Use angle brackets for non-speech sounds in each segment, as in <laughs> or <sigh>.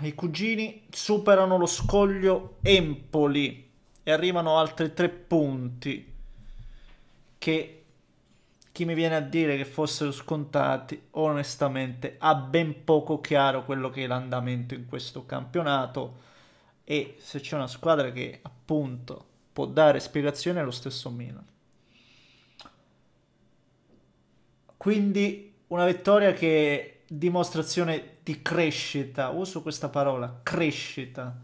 i cugini superano lo scoglio Empoli e arrivano altri tre punti che chi mi viene a dire che fossero scontati onestamente ha ben poco chiaro quello che è l'andamento in questo campionato e se c'è una squadra che appunto può dare spiegazione è lo stesso Milan. Quindi una vittoria che dimostrazione di crescita, uso questa parola, crescita,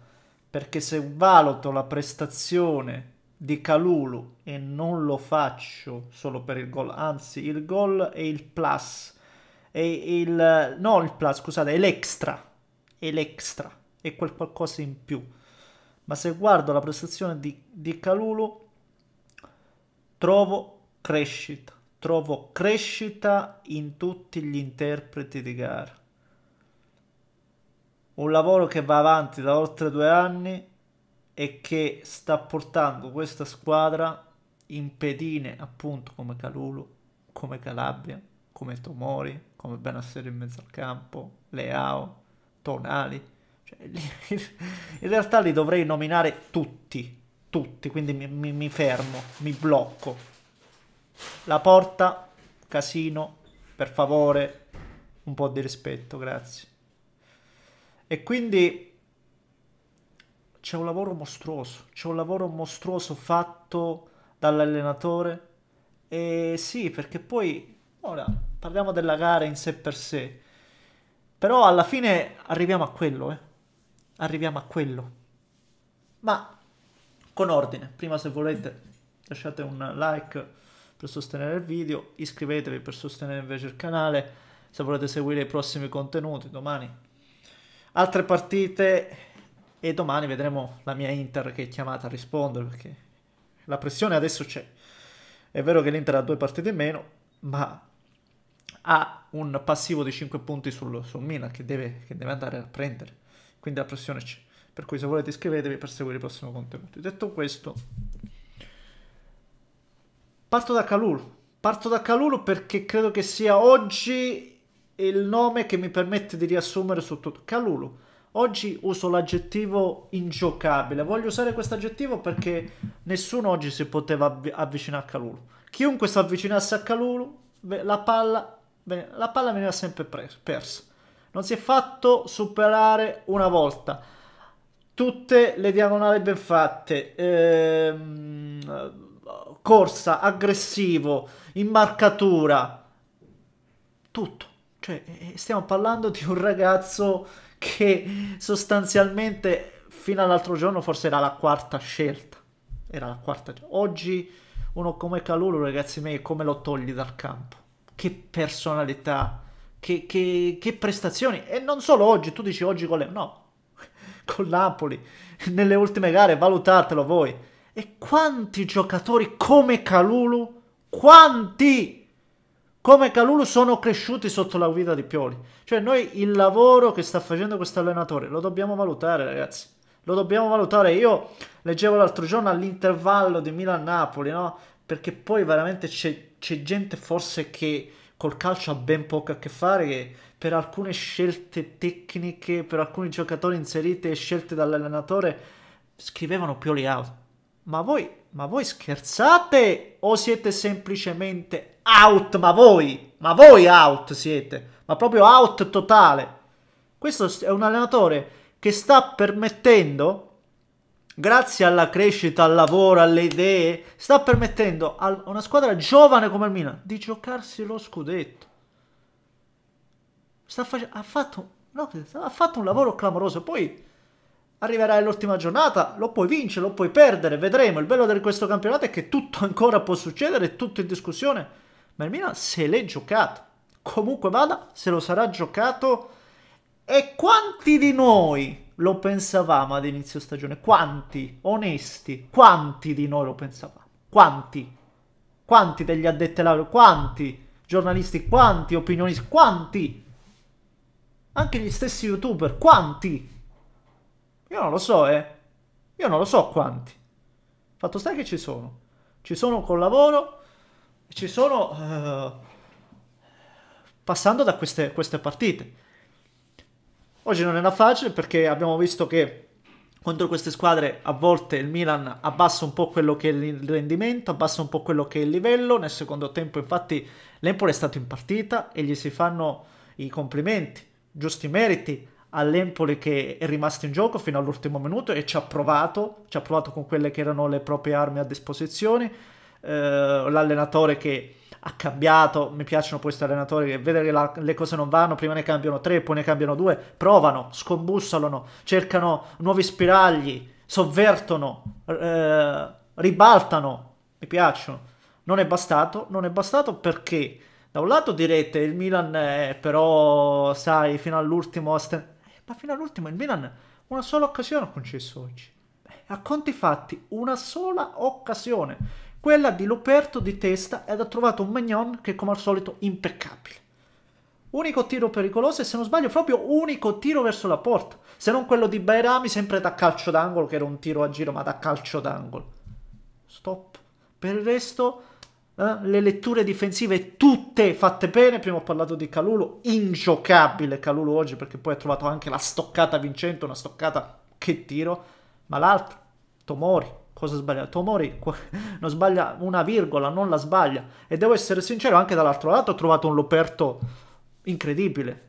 perché se valuto la prestazione di Calulu e non lo faccio solo per il gol, anzi il gol è il plus, è il, no il plus, scusate, è l'extra, è l'extra, è quel qualcosa in più. Ma se guardo la prestazione di, di Calulu, trovo crescita trovo crescita in tutti gli interpreti di gara. Un lavoro che va avanti da oltre due anni e che sta portando questa squadra in pedine appunto come Calulu, come Calabria, come Tomori, come Benassero in mezzo al campo, Leao, Tonali. Cioè, <laughs> in realtà li dovrei nominare tutti, tutti, quindi mi, mi, mi fermo, mi blocco. La porta, casino, per favore, un po' di rispetto, grazie. E quindi c'è un lavoro mostruoso, c'è un lavoro mostruoso fatto dall'allenatore. E sì, perché poi, ora, parliamo della gara in sé per sé, però alla fine arriviamo a quello, eh. Arriviamo a quello. Ma con ordine, prima se volete lasciate un like per sostenere il video, iscrivetevi per sostenere invece il canale se volete seguire i prossimi contenuti domani. Altre partite e domani vedremo la mia Inter che è chiamata a rispondere perché la pressione adesso c'è. È vero che l'Inter ha due partite in meno, ma ha un passivo di 5 punti sul, sul Mina che deve, che deve andare a prendere. Quindi la pressione c'è. Per cui se volete iscrivetevi per seguire i prossimi contenuti. Detto questo... Parto da Kalulu. Parto da Kalulu perché credo che sia oggi il nome che mi permette di riassumere su tutto. Kalulu. Oggi uso l'aggettivo ingiocabile. Voglio usare questo aggettivo perché nessuno oggi si poteva avvi avvicinare a Calulu. Chiunque si avvicinasse a Calulu, la palla, beh, la palla veniva sempre persa. Non si è fatto superare una volta. Tutte le diagonali ben fatte, ehm, corsa, aggressivo, in marcatura, tutto. Cioè, eh, eh, stiamo parlando di un ragazzo che sostanzialmente fino all'altro giorno forse era la quarta scelta. Era la quarta. Oggi uno come Calulu, ragazzi miei, come lo togli dal campo? Che personalità, che, che, che prestazioni. E non solo oggi, tu dici oggi con le... No, <laughs> con Napoli, nelle ultime gare, valutatelo voi e quanti giocatori come Calulu, quanti come Calulu sono cresciuti sotto la guida di Pioli. Cioè noi il lavoro che sta facendo questo allenatore lo dobbiamo valutare ragazzi. Lo dobbiamo valutare. Io leggevo l'altro giorno all'intervallo di Milan-Napoli, no? Perché poi veramente c'è, gente forse che col calcio ha ben poco a che fare, che per alcune scelte tecniche, per alcuni giocatori inseriti e scelte dall'allenatore, scrivevano Pioli out ma voi, ma voi scherzate o siete semplicemente out? Ma voi, ma voi out siete, ma proprio out totale. Questo è un allenatore che sta permettendo, grazie alla crescita, al lavoro, alle idee, sta permettendo a una squadra giovane come il Milan di giocarsi lo scudetto. Sta fac- ha, fatto, no, ha fatto un lavoro clamoroso. Poi arriverà l'ultima giornata, lo puoi vincere, lo puoi perdere, vedremo. Il bello di questo campionato è che tutto <laughs> ancora può succedere, tutto in discussione. Ma il Milan se l'è giocato. Comunque vada, se lo sarà giocato. E quanti di noi lo pensavamo ad inizio stagione? Quanti, onesti, quanti di noi lo pensavamo? Quanti? Quanti degli addetti all'aula? Quanti? Giornalisti? Quanti? Opinionisti? Quanti? Anche gli stessi youtuber? Quanti? Io non lo so, eh. Io non lo so quanti. Fatto sta che ci sono. Ci sono col lavoro, ci sono uh, passando da queste, queste partite. Oggi non era facile perché abbiamo visto che contro queste squadre a volte il Milan abbassa un po' quello che è il rendimento, abbassa un po' quello che è il livello. Nel secondo tempo, infatti, l'Empoli è stato in partita e gli si fanno i complimenti, giusti meriti all'Empoli che è rimasto in gioco fino all'ultimo minuto e ci ha provato, ci ha provato con quelle che erano le proprie armi a disposizione. Eh, l'allenatore che ha cambiato, mi piacciono questi allenatori che vedono che la, le cose non vanno, prima ne cambiano tre, poi ne cambiano due, provano, scombussolano, cercano nuovi spiragli, sovvertono, eh, ribaltano, mi piacciono. Non è bastato, non è bastato perché da un lato direte il Milan è, però sai fino all'ultimo ma fino all'ultimo il Milan una sola occasione ha concesso oggi. A conti fatti, una sola occasione. Quella di Luperto di testa ed ha trovato un Magnon che come al solito impeccabile. Unico tiro pericoloso e se non sbaglio proprio unico tiro verso la porta. Se non quello di Bairami sempre da calcio d'angolo che era un tiro a giro ma da calcio d'angolo. Stop. Per il resto eh, le letture difensive tutte fatte bene, prima ho parlato di Calulu, ingiocabile Calulu oggi perché poi ha trovato anche la stoccata vincente, una stoccata che tiro, ma l'altro, Tomori, cosa sbaglia? Tomori <laughs> non sbaglia una virgola, non la sbaglia e devo essere sincero, anche dall'altro lato ho trovato un Loperto incredibile,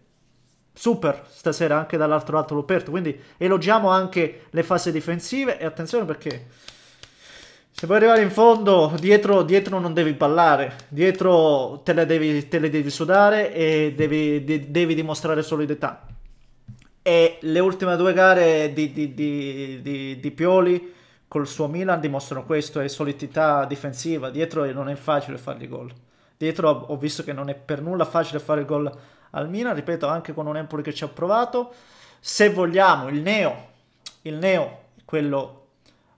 super stasera anche dall'altro lato Loperto, quindi elogiamo anche le fasi difensive e attenzione perché se vuoi arrivare in fondo, dietro, dietro non devi ballare, dietro te le devi, te le devi sudare e devi, de, devi, dimostrare solidità. E le ultime due gare di, di, di, di Pioli col suo Milan dimostrano questo, è solidità difensiva, dietro non è facile fargli gol. Dietro ho visto che non è per nulla facile fare il gol al Milan, ripeto anche con un Empoli che ci ha provato. Se vogliamo il neo, il neo, quello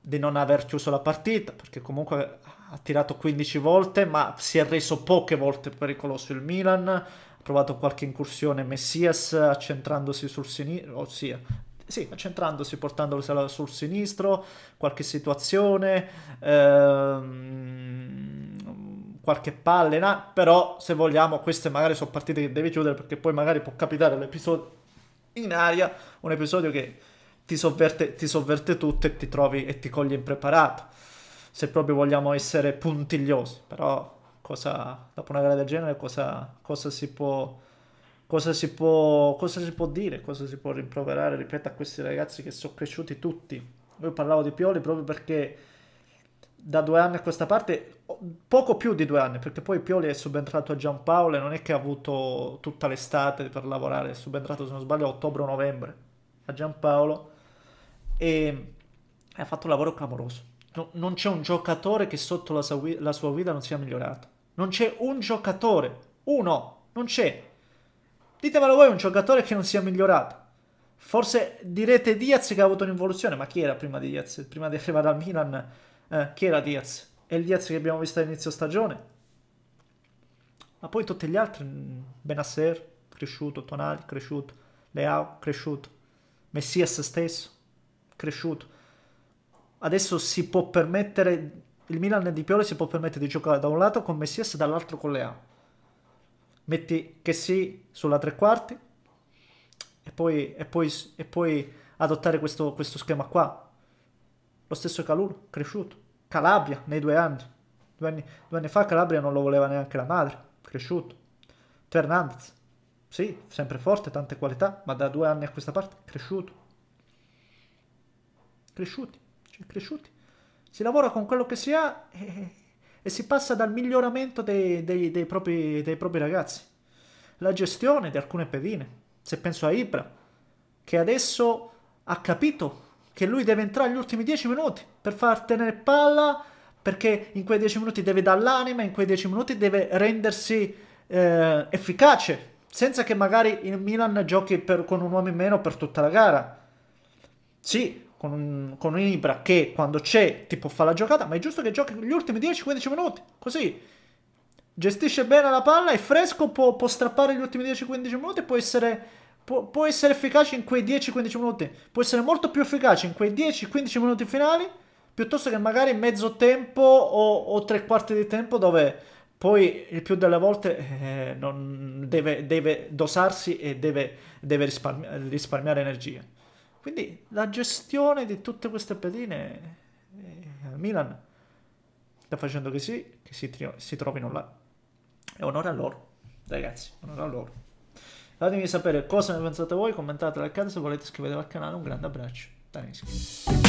di non aver chiuso la partita, perché comunque ha tirato 15 volte, ma si è reso poche volte pericoloso il Milan, ha provato qualche incursione Messias accentrandosi sul sinistro, ossia oh sì, accentrandosi, portandosi sul sinistro, qualche situazione, ehm, qualche pallina, però se vogliamo queste magari sono partite che devi chiudere perché poi magari può capitare l'episodio in aria, un episodio che ti sovverte, ti sovverte tutto e ti trovi e ti coglie impreparato. Se proprio vogliamo essere puntigliosi, però cosa, dopo una gara del genere cosa, cosa, si, può, cosa, si, può, cosa si può dire, cosa si può rimproverare, ripeto, a questi ragazzi che sono cresciuti tutti. Io parlavo di Pioli proprio perché da due anni a questa parte, poco più di due anni, perché poi Pioli è subentrato a Giampaolo e non è che ha avuto tutta l'estate per lavorare, è subentrato se non sbaglio a ottobre o novembre a Giampaolo e ha fatto un lavoro clamoroso. No, non c'è un giocatore che sotto la sua, guida, la sua guida non sia migliorato. Non c'è un giocatore, uno, non c'è. Ditemelo voi un giocatore che non sia migliorato. Forse direte Diaz che ha avuto un'involuzione, ma chi era prima di Diaz? Prima di arrivare al Milan, eh, chi era Diaz? È il Diaz che abbiamo visto all'inizio stagione. Ma poi tutti gli altri, mm, Benasser, cresciuto, Tonali, cresciuto, Leao, cresciuto, Messias stesso cresciuto. Adesso si può permettere, il Milan di Pioli si può permettere di giocare da un lato con Messias e dall'altro con Leao. Metti che sì sulla tre quarti e poi, e poi, e poi adottare questo, questo schema qua. Lo stesso Calulu, cresciuto. Calabria, nei due anni. Due anni, due anni fa Calabria non lo voleva neanche la madre, cresciuto. Fernandez, sì, sempre forte, tante qualità, ma da due anni a questa parte, cresciuto cresciuti, cioè cresciuti. Si lavora con quello che si ha e, e si passa dal miglioramento dei, dei, dei, propri, dei propri ragazzi. La gestione di alcune pedine. Se penso a Ibra, che adesso ha capito che lui deve entrare agli ultimi dieci minuti per far tenere palla, perché in quei dieci minuti deve dare l'anima, in quei dieci minuti deve rendersi eh, efficace, senza che magari il Milan giochi per, con un uomo in meno per tutta la gara. Sì, con, un, con un Ibra che quando c'è tipo fa la giocata, ma è giusto che giochi gli ultimi 10-15 minuti, così gestisce bene la palla, è fresco, può, può strappare gli ultimi 10-15 minuti, può essere, può, può essere efficace in quei 10-15 minuti, può essere molto più efficace in quei 10-15 minuti finali, piuttosto che magari mezzo tempo o, o, tre quarti di tempo dove poi il più delle volte eh, deve, deve, dosarsi e deve, deve risparmi risparmiare energie. Quindi la gestione di tutte queste pedine eh, al Milan sta facendo così che si, tri- si trovino là. E onore a loro, ragazzi, onore a loro. Fatemi sapere cosa ne pensate voi, commentate, like, se volete iscrivetevi al canale, un grande abbraccio. Dai, iscrivetevi.